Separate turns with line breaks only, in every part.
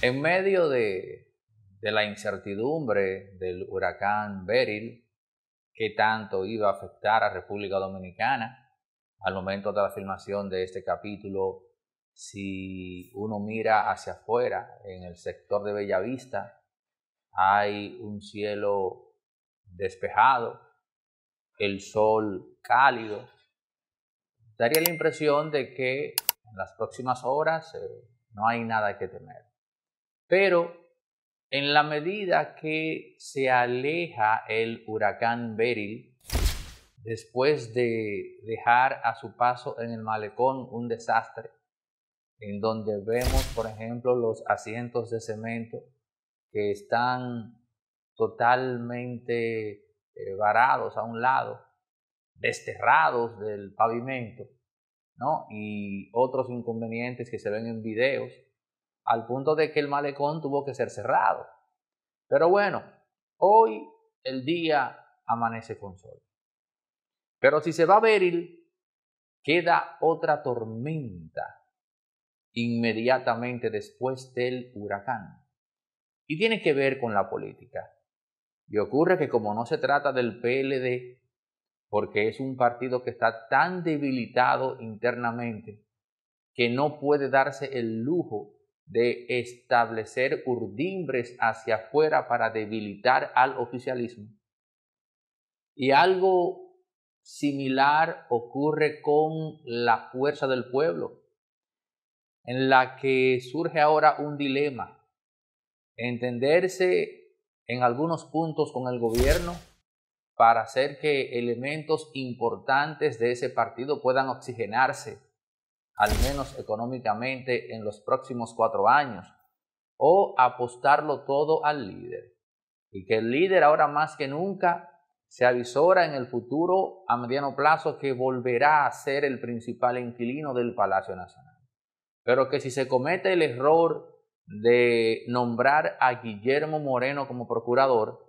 En medio de, la incertidumbre del huracán Beryl, que tanto iba a afectar a República Dominicana, al momento de la filmación de este capítulo, si uno mira hacia afuera, en el sector de Bellavista, hay un cielo despejado, el sol cálido. Daría la impresión de que en las próximas horas eh, no hay nada que temer. Pero en la medida que se aleja el huracán Beryl, después de dejar a su paso en el malecón un desastre, en donde vemos, por ejemplo, los asientos de cemento que están totalmente eh, varados a un lado, desterrados del pavimento, ¿no? Y otros inconvenientes que se ven en videos al punto de que el malecón tuvo que ser cerrado. Pero bueno, hoy el día amanece con sol. Pero si se va a Beril, queda otra tormenta inmediatamente después del huracán. Y tiene que ver con la política. Y ocurre que como no se trata del PLD, porque es un partido que está tan debilitado internamente que no puede darse el lujo de establecer urdimbres hacia afuera para debilitar al oficialismo. Y algo similar ocurre con la fuerza del pueblo, en la que surge ahora un dilema, entenderse en algunos puntos con el gobierno para hacer que elementos importantes de ese partido puedan oxigenarse al menos económicamente, en los próximos cuatro años, o apostarlo todo al líder. Y que el líder ahora más que nunca se avisora en el futuro a mediano plazo que volverá a ser el principal inquilino del Palacio Nacional. Pero que si se comete el error de nombrar a Guillermo Moreno como procurador,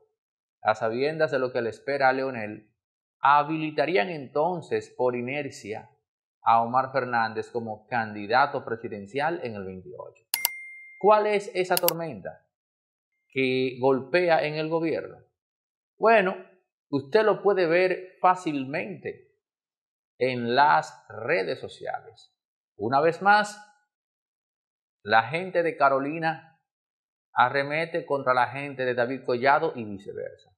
a sabiendas de lo que le espera a Leonel, habilitarían entonces por inercia a Omar Fernández como candidato presidencial en el 28. ¿Cuál es esa tormenta que golpea en el gobierno? Bueno, usted lo puede ver fácilmente en las redes sociales. Una vez más, la gente de Carolina arremete contra la gente de David Collado y viceversa.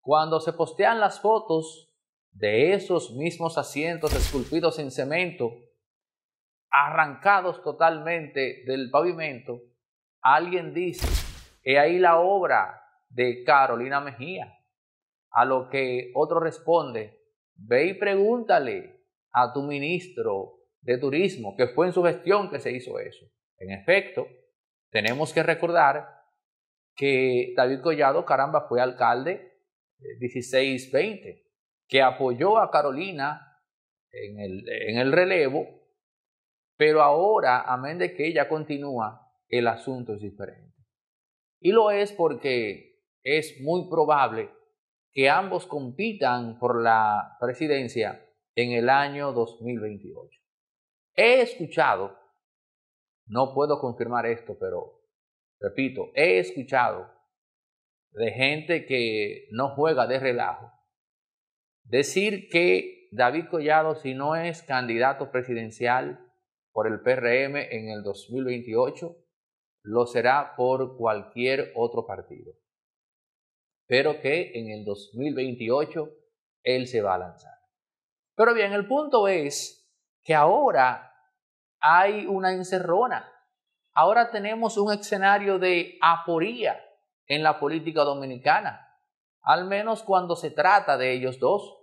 Cuando se postean las fotos de esos mismos asientos esculpidos en cemento, arrancados totalmente del pavimento, alguien dice, he ahí la obra de Carolina Mejía, a lo que otro responde, ve y pregúntale a tu ministro de turismo, que fue en su gestión que se hizo eso. En efecto, tenemos que recordar que David Collado, caramba, fue alcalde 1620. Eh, que apoyó a Carolina en el, relevo, pero ahora, amén de que ella continúa, el asunto es diferente. Y lo es porque es muy probable que ambos compitan por la presidencia en el año 2028. He escuchado, no puedo confirmar esto, pero repito, he escuchado de gente que no juega de relajo, Decir que David Collado, si no es candidato presidencial por el PRM en el 2028, lo será por cualquier otro partido. Pero que en el 2028 él se va a lanzar. Pero bien, el punto es que ahora hay una encerrona. Ahora tenemos un escenario de aporía en la política dominicana, al menos cuando se trata de ellos dos.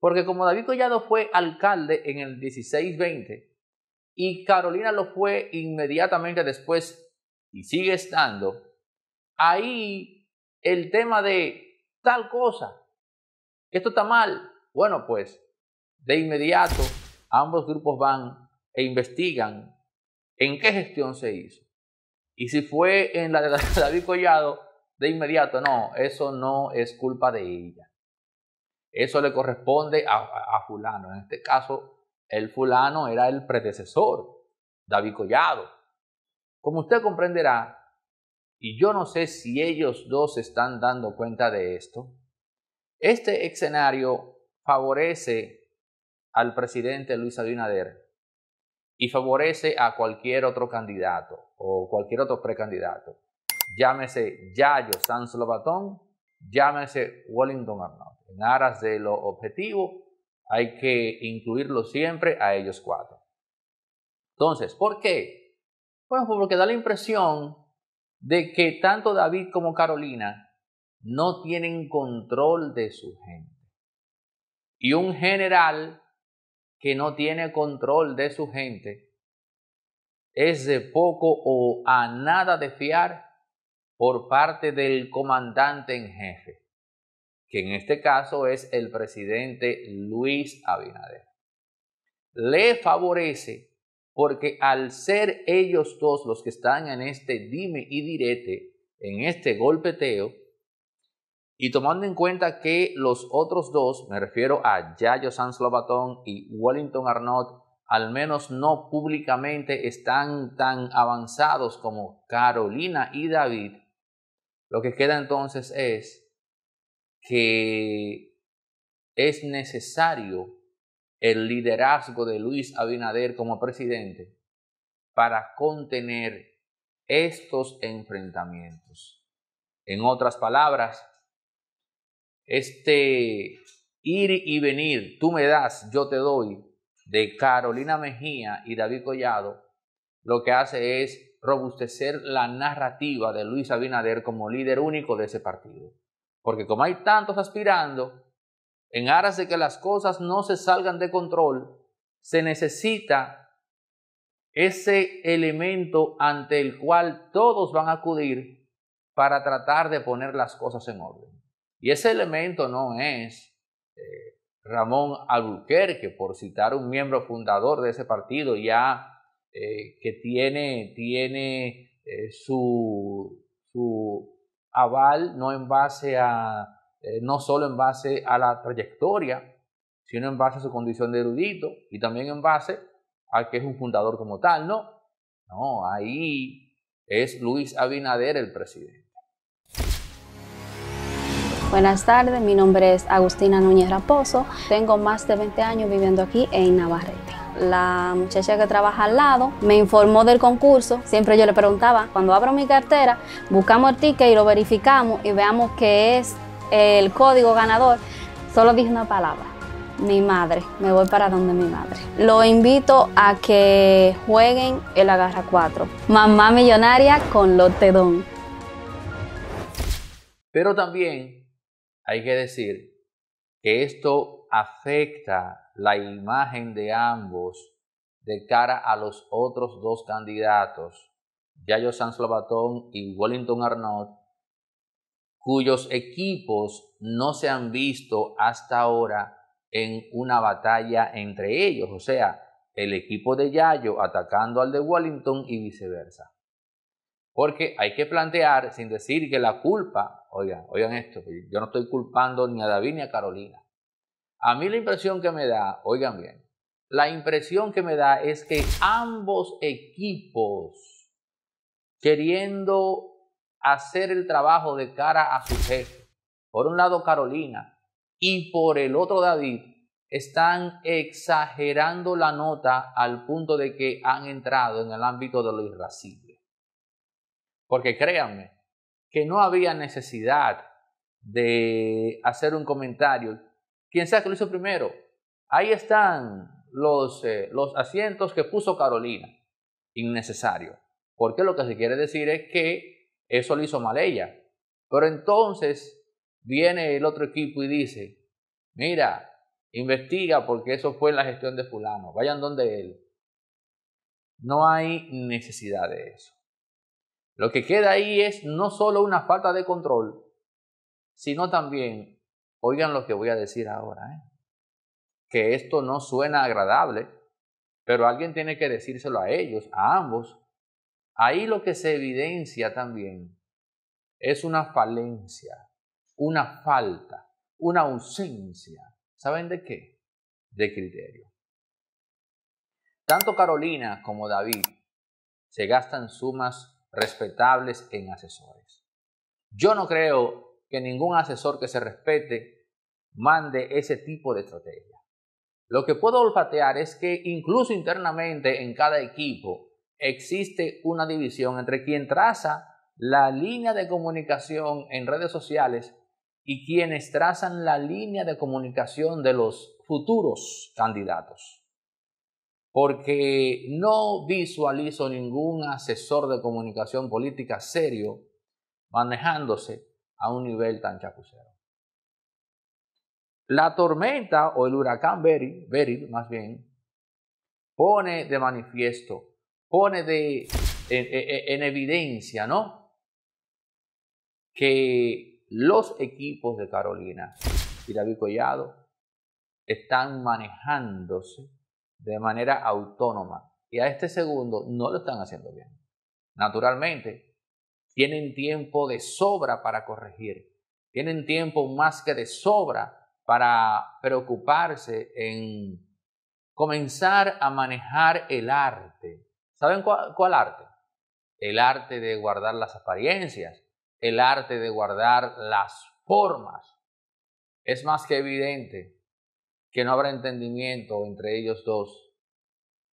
Porque como David Collado fue alcalde en el 1620 y Carolina lo fue inmediatamente después y sigue estando, ahí el tema de tal cosa, esto está mal, bueno pues de inmediato ambos grupos van e investigan en qué gestión se hizo. Y si fue en la de David Collado, de inmediato, no, eso no es culpa de ella. Eso le corresponde a, fulano. En este caso, el fulano era el predecesor, David Collado. Como usted comprenderá, y yo no sé si ellos dos están dando cuenta de esto, este escenario favorece al presidente Luis Abinader y favorece a cualquier otro candidato o cualquier otro precandidato. Llámese Yayo San Lobatón llámese Wellington Arnold. En aras de lo objetivo, hay que incluirlo siempre a ellos cuatro. Entonces, ¿por qué? Bueno, pues porque da la impresión de que tanto David como Carolina no tienen control de su gente. Y un general que no tiene control de su gente es de poco o a nada de fiar por parte del comandante en jefe, que en este caso es el presidente Luis Abinader. Le favorece porque al ser ellos dos los que están en este dime y direte, en este golpeteo, y tomando en cuenta que los otros dos, me refiero a Yayo Sanz Lobatón y Wellington Arnott, al menos no públicamente están tan avanzados como Carolina y David, lo que queda entonces es que es necesario el liderazgo de Luis Abinader como presidente para contener estos enfrentamientos. En otras palabras, este ir y venir, tú me das, yo te doy, de Carolina Mejía y David Collado, lo que hace es robustecer la narrativa de Luis Abinader como líder único de ese partido. Porque como hay tantos aspirando, en aras de que las cosas no se salgan de control, se necesita ese elemento ante el cual todos van a acudir para tratar de poner las cosas en orden. Y ese elemento no es eh, Ramón Albuquerque, por citar un miembro fundador de ese partido ya eh, que tiene, tiene eh, su, su, aval no en base a, eh, no solo en base a la trayectoria, sino en base a su condición de erudito y también en base a que es un fundador como tal, ¿no? No, ahí es Luis Abinader el presidente. Buenas tardes, mi nombre es Agustina Núñez Raposo, tengo más de 20 años viviendo aquí en Navarre la muchacha que trabaja al lado me informó del concurso. Siempre yo le preguntaba, cuando abro mi cartera, buscamos el ticket y lo verificamos y veamos que es el código ganador. Solo dije una palabra, mi madre. Me voy para donde mi madre. Lo invito a que jueguen el Agarra 4. Mamá Millonaria con Lotedón. Pero también hay que decir que esto afecta la imagen de ambos de cara a los otros dos candidatos, Yayo Sanz y Wellington Arnold, cuyos equipos no se han visto hasta ahora en una batalla entre ellos, o sea, el equipo de Yayo atacando al de Wellington y viceversa. Porque hay que plantear, sin decir que la culpa, oigan, oigan esto, yo no estoy culpando ni a David ni a Carolina. A mí la impresión que me da, oigan bien, la impresión que me da es que ambos equipos queriendo hacer el trabajo de cara a su jefe, por un lado Carolina y por el otro David, están exagerando la nota al punto de que han entrado en el ámbito de lo irracible. Porque créanme, que no había necesidad de hacer un comentario ¿Quién sabe que lo hizo primero? Ahí están los, eh, los asientos que puso Carolina. Innecesario. Porque lo que se quiere decir es que eso lo hizo mal ella. Pero entonces viene el otro equipo y dice, mira, investiga porque eso fue la gestión de fulano, vayan donde él. No hay necesidad de eso. Lo que queda ahí es no solo una falta de control, sino también Oigan lo que voy a decir ahora, ¿eh? que esto no suena agradable, pero alguien tiene que decírselo a ellos, a ambos. Ahí lo que se evidencia también es una falencia, una falta, una ausencia. ¿Saben de qué? De criterio. Tanto Carolina como David se gastan sumas respetables en asesores. Yo no creo que ningún asesor que se respete mande ese tipo de estrategia. Lo que puedo olfatear es que incluso internamente en cada equipo existe una división entre quien traza la línea de comunicación en redes sociales y quienes trazan la línea de comunicación de los futuros candidatos. Porque no visualizo ningún asesor de comunicación política serio manejándose a un nivel tan chapucero. La tormenta o el huracán Beryl, Berry más bien, pone de manifiesto, pone de, en, evidencia, ¿no? Que los equipos de Carolina y David Collado están manejándose de manera autónoma. Y a este segundo no lo están haciendo bien. Naturalmente, tienen tiempo de sobra para corregir, tienen tiempo más que de sobra para preocuparse en comenzar a manejar el arte. ¿Saben cuál, cuál arte? El arte de guardar las apariencias, el arte de guardar las formas. Es más que evidente que no habrá entendimiento entre ellos dos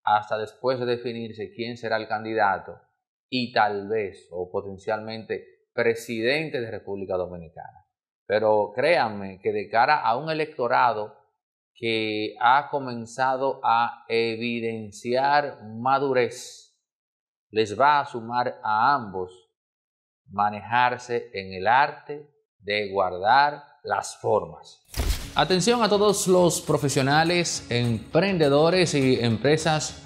hasta después de definirse quién será el candidato y tal vez o potencialmente presidente de República Dominicana. Pero créanme que de cara a un electorado que ha comenzado a evidenciar madurez, les va a sumar a ambos manejarse en el arte de guardar las formas. Atención a todos los profesionales, emprendedores y empresas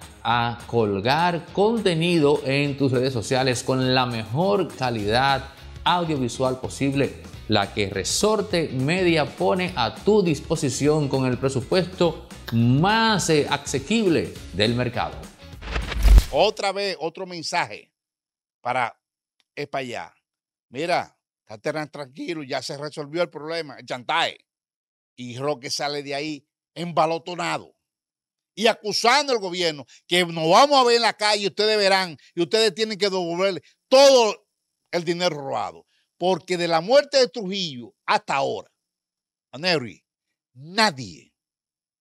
a colgar contenido en tus redes sociales con la mejor calidad audiovisual posible, la que Resorte Media pone a tu disposición con el presupuesto más eh, asequible del mercado.
Otra vez, otro mensaje para España Mira, estate tranquilo, ya se resolvió el problema, el chantaje. Y Roque sale de ahí embalotonado y acusando al gobierno, que nos vamos a ver en la calle, ustedes verán, y ustedes tienen que devolverle todo el dinero robado. Porque de la muerte de Trujillo hasta ahora, a Neri, nadie,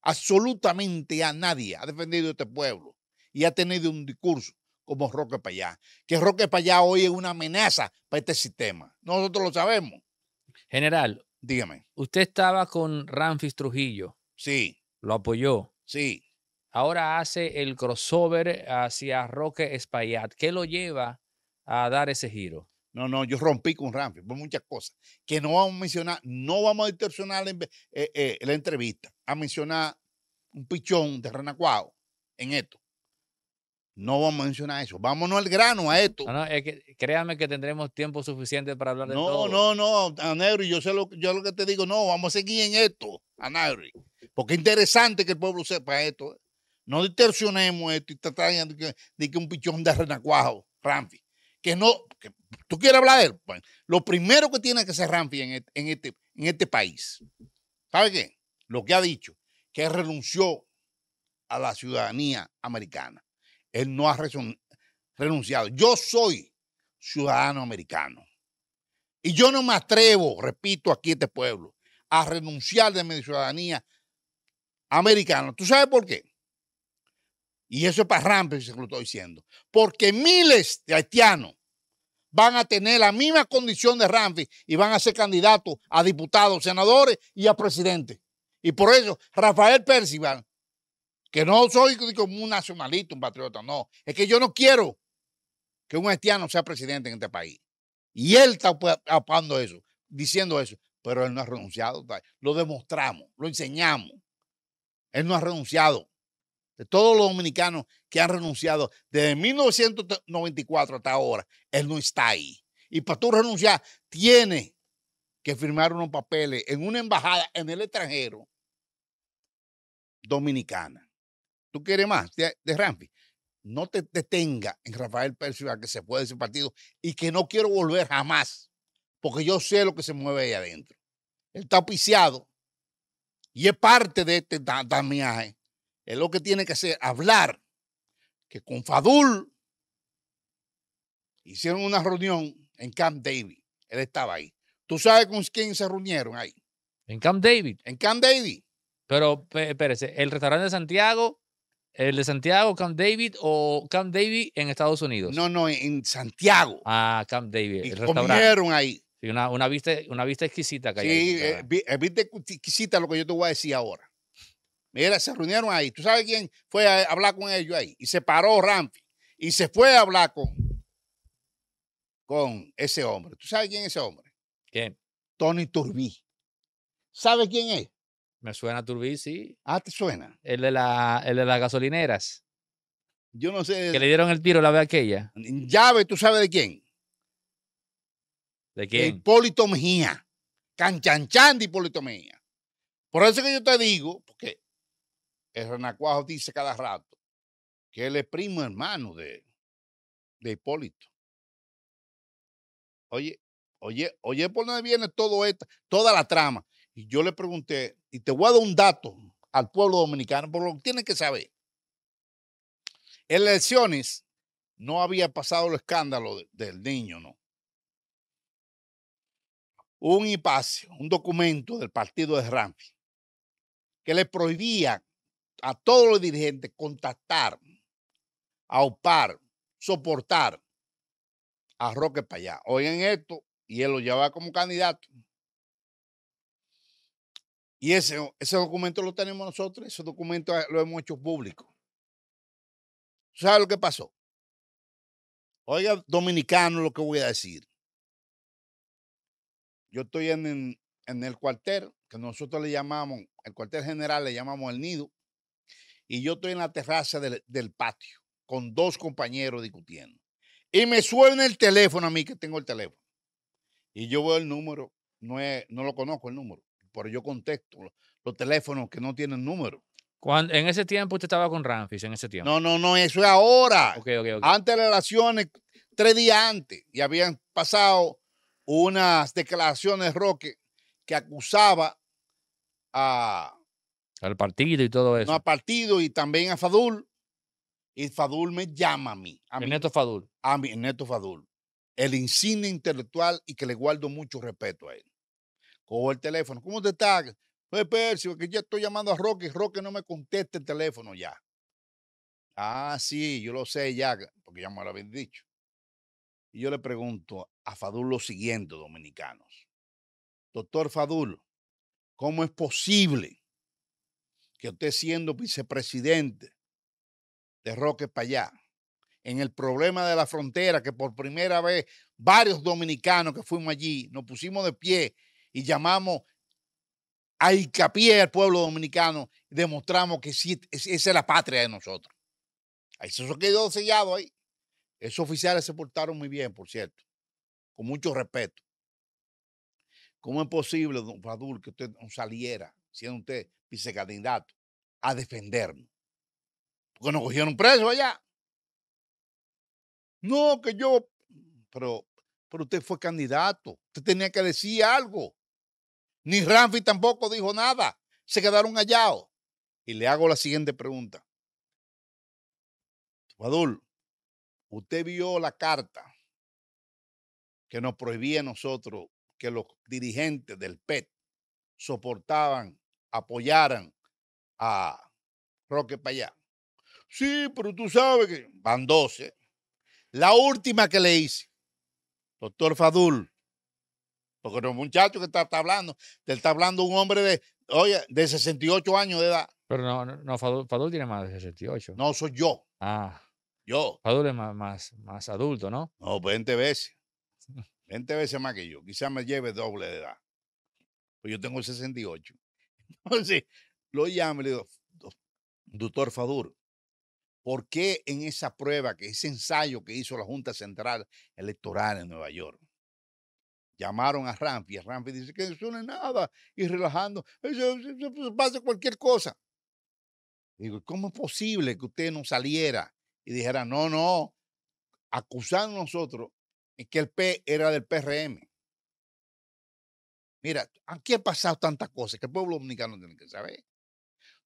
absolutamente a nadie, ha defendido este pueblo y ha tenido un discurso como Roque Payá, que Roque Payá hoy es una amenaza para este sistema. Nosotros lo sabemos.
General, dígame. Usted estaba con Ramfis Trujillo. Sí. Lo apoyó. Sí ahora hace el crossover hacia Roque Espaillat. ¿Qué lo lleva a dar ese giro?
No, no, yo rompí con Rampi, por muchas cosas que no vamos a mencionar, no vamos a distorsionar la, eh, eh, la entrevista, a mencionar un pichón de Renacuado en esto. No vamos a mencionar eso. Vámonos al grano a esto. No, que,
créame que tendremos tiempo suficiente para hablar de no, todo. No,
no, no, Anagri, yo sé lo, yo lo que te digo, no, vamos a seguir en esto, Anagri. Porque es interesante que el pueblo sepa esto. No distorsionemos esto y de que, de que un pichón de renacuajo, Ramfi. Que no, tú quieres hablar de él. Pues, lo primero que tiene que ser Ramfi e-, este, en este, país, ¿sabe qué? Lo que ha dicho, que renunció a la ciudadanía americana. Él no ha renunciado. Yo soy ciudadano americano. Y yo no me atrevo, repito, aquí este pueblo, a renunciar de mi ciudadanía americana. ¿Tú sabes por qué? Y eso es para Ramfis se lo estoy diciendo. Porque miles de haitianos van a tener la misma condición de Ramfis y van a ser candidatos a diputados, senadores y a presidente. Y por eso, Rafael Percival, que no soy como un nacionalista, un patriota, no, es que yo no quiero que un haitiano sea presidente en este país. Y él está apagando eso, diciendo eso, pero él no ha renunciado. Lo demostramos, lo enseñamos. Él no ha renunciado de todos los dominicanos que han renunciado desde 1994 hasta ahora, él no está ahí. Y para tú renunciar, tiene que firmar unos papeles en una embajada en el extranjero dominicana. ¿Tú quieres más de, Rampi? No te detenga en Rafael Pérez que se puede ese partido y que no quiero volver jamás, porque yo sé lo que se mueve ahí adentro. Él está oficiado y es parte de este damiaje es lo que tiene que hacer, hablar, que con Fadul hicieron una reunión en Camp David. Él estaba ahí. ¿Tú sabes con quién se reunieron ahí? En Camp David. En Camp David. Pero espérese, el restaurante de Santiago, el de Santiago, Camp
David o Camp David en Estados Unidos.
No, no, en
Santiago. Ah, Camp David. Y reunieron ahí. Sí, una, vista, una vista exquisita que hay Sí, eh,
eh, vista exquisita lo que yo te voy a decir ahora. Mira, se reunieron ahí. ¿Tú sabes quién fue a hablar con ellos ahí? Y se paró Ramfi. Y se fue a hablar con, ese hombre. ¿Tú sabes quién es ese hombre? ¿Quién? Tony Turbí. ¿Sabes quién es?
Me suena Turbí, sí. Ah, ¿te suena? El de, de las gasolineras.
Yo no sé. Que le dieron el tiro la vez aquella. Llave, ¿tú sabes de quién? ¿De quién? Hipólito Mejía. Canchanchan de Hipólito Mejía. Por eso que yo te digo, porque renacuajo dice cada rato que él es primo hermano de, de Hipólito. Oye, oye, oye, por dónde viene todo esto, toda la trama. Y yo le pregunté, y te voy a dar un dato al pueblo dominicano, por lo que tiene que saber. En elecciones no había pasado el escándalo del niño, no. Un impase, un documento del partido de Ramfi, que le prohibía a todos los dirigentes contactar, aupar, soportar a Roque para allá. Oigan esto, y él lo lleva como candidato. Y ese, ese documento lo tenemos nosotros, ese documento eh, lo hemos hecho público. ¿Sabes lo que pasó? Oiga, dominicano, lo que voy a decir. Yo estoy en, en el cuartel, que nosotros le llamamos, el cuartel general le llamamos el nido y yo estoy en la terraza del, patio con dos compañeros discutiendo. Y me suena el teléfono a mí que tengo el teléfono. Y yo veo el número, no, es, no lo conozco el número, pero yo contesto los teléfonos que no tienen número.
en ese tiempo usted estaba con Ramfis, en ese tiempo.
No, no, no, eso es ahora. Antes de las relaciones, tres días antes, y habían pasado unas declaraciones Roque que acusaba a, al partido y todo eso. No, al partido y también a Fadul. Y Fadul me llama a mí. A Ernesto Fadul. A mi neto Fadul. El insigne intelectual y que le guardo mucho respeto a él. Cojo el teléfono. ¿Cómo te estás? Pues Percio, que ya estoy llamando a Roque. Roque no me contesta el teléfono ya. Ah, sí, yo lo sé ya, porque ya me lo habían dicho. Y yo le pregunto a Fadul lo siguiente, dominicanos. Doctor Fadul, ¿cómo es posible que usted siendo vicepresidente de Roque para allá, en el problema de la frontera, que por primera vez varios dominicanos que fuimos allí nos pusimos de pie y llamamos a hincapié al pueblo dominicano, y demostramos que sí, esa es la patria de nosotros. Ahí se quedó sellado ahí. Esos oficiales se portaron muy bien, por cierto, con mucho respeto. ¿Cómo es posible, don Fadul, que usted no saliera siendo usted vicecandidato, a defendernos. Porque nos cogieron preso allá. No, que yo, pero, pero usted fue candidato. Usted tenía que decir algo. Ni Ramfi tampoco dijo nada. Se quedaron allá Y le hago la siguiente pregunta. Guadul, usted vio la carta que nos prohibía a nosotros que los dirigentes del PET soportaban apoyaran a Roque Payá. Sí, pero tú sabes que van 12. La última que le hice, doctor Fadul, porque los muchachos que está, hablando, te está hablando un hombre de, oye, de 68 años de edad.
Pero no, no, Fadul, tiene más de 68. No, soy yo. Ah.
Yo. Fadul es más, más, adulto, ¿no? No, 20 veces. 20 veces más que yo. Quizás me lleve doble de edad. Pues yo tengo 68. Entonces, lo llamo y le digo, doctor Fadur, ¿por qué en esa prueba, que ese ensayo que hizo la Junta Central Electoral en Nueva York, llamaron a Rampi y Rampi dice que eso no es nada y relajando, eso, pasa cualquier cosa. Digo, ¿cómo es posible que usted no saliera y dijera, no, no, acusando nosotros que el P era del PRM? Mira, aquí ha pasado tantas cosas que el pueblo dominicano tiene que saber.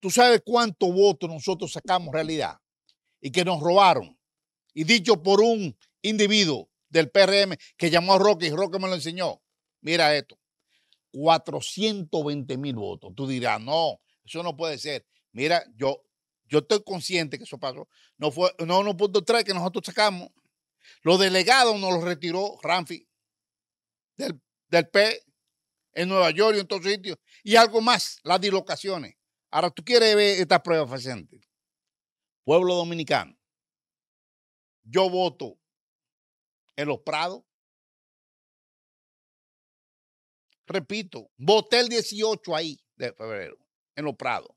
Tú sabes cuántos votos nosotros sacamos realidad y que nos robaron. Y dicho por un individuo del PRM que llamó a Roque y Roque me lo enseñó. Mira esto, 420 mil votos. Tú dirás, no, eso no puede ser. Mira, yo, yo estoy consciente que eso pasó. No fue no 1.3 que nosotros sacamos. Los delegados nos los retiró Ramfi del, del P en Nueva York y en todos sitios. Y algo más, las dislocaciones. Ahora tú quieres ver esta prueba presente. Pueblo dominicano, yo voto en los prados. Repito, voté el 18 ahí de febrero, en los prados.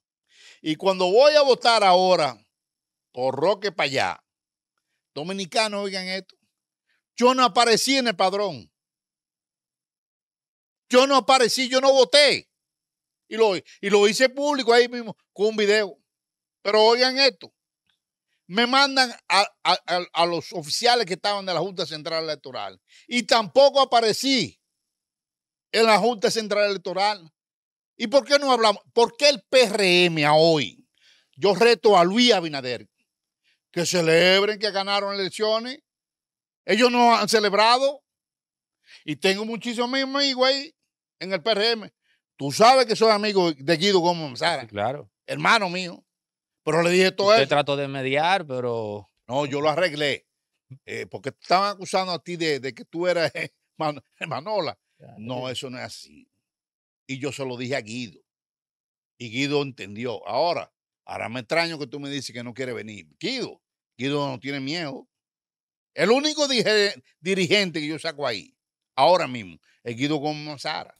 Y cuando voy a votar ahora por Roque para allá, dominicanos, oigan esto, yo no aparecí en el padrón. Yo no aparecí, yo no voté. Y lo, hice público ahí mismo con un video. Pero oigan esto. Me mandan a, los oficiales que estaban de la Junta Central Electoral. Y tampoco aparecí en la Junta Central Electoral. ¿Y por qué no hablamos? ¿Por qué el PRM a hoy? Yo reto a Luis Abinader que celebren que ganaron elecciones. Ellos no han celebrado. Y tengo muchísimos amigos ahí en el PRM. Tú sabes que soy amigo de Guido Gómez Sara. claro. Hermano mío. Pero le dije todo Usted eso. trato de mediar, pero. No, yo lo arreglé. Eh, porque estaban acusando a ti de, que tú eras hermanola Manola. No, eso no es así. Y yo se lo dije a Guido. Y Guido entendió. Ahora, ahora me extraño que tú me dices que no quiere venir. Guido, Guido no tiene miedo. El único dirigente que yo saco ahí, ahora mismo, el con Sara.